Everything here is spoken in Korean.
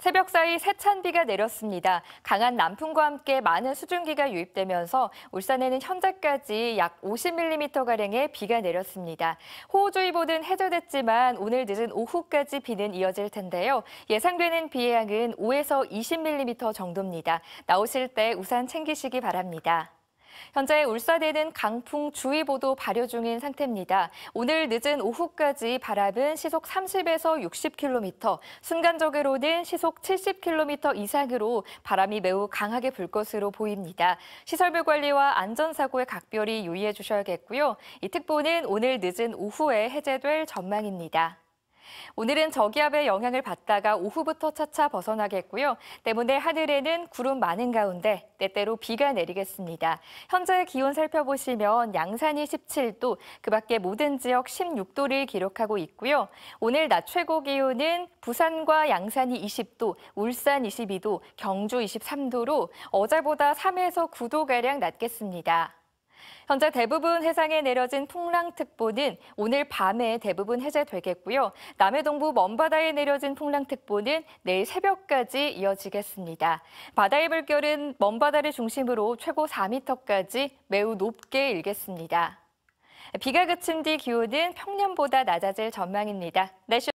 새벽 사이 세찬 비가 내렸습니다. 강한 남풍과 함께 많은 수증기가 유입되면서 울산에는 현재까지 약 50mm가량의 비가 내렸습니다. 호우주의보는 해제됐지만 오늘 늦은 오후까지 비는 이어질 텐데요. 예상되는 비의 양은 5에서 20mm 정도입니다. 나오실 때 우산 챙기시기 바랍니다. 현재 울산에는 강풍 주의보도 발효 중인 상태입니다. 오늘 늦은 오후까지 바람은 시속 30에서 60km, 순간적으로는 시속 70km 이상으로 바람이 매우 강하게 불 것으로 보입니다. 시설물 관리와 안전사고에 각별히 유의해 주셔야겠고요. 이 특보는 오늘 늦은 오후에 해제될 전망입니다. 오늘은 저기압의 영향을 받다가 오후부터 차차 벗어나겠고요. 때문에 하늘에는 구름 많은 가운데 때때로 비가 내리겠습니다. 현재 기온 살펴보시면 양산이 17도, 그 밖에 모든 지역 16도를 기록하고 있고요. 오늘 낮 최고 기온은 부산과 양산이 20도, 울산 22도, 경주 23도로 어제보다 3에서 9도가량 낮겠습니다. 현재 대부분 해상에 내려진 풍랑특보는 오늘 밤에 대부분 해제되겠고요. 남해 동부 먼바다에 내려진 풍랑특보는 내일 새벽까지 이어지겠습니다. 바다의 물결은 먼바다를 중심으로 최고 4m까지 매우 높게 일겠습니다. 비가 그친 뒤 기온은 평년보다 낮아질 전망입니다. 날씨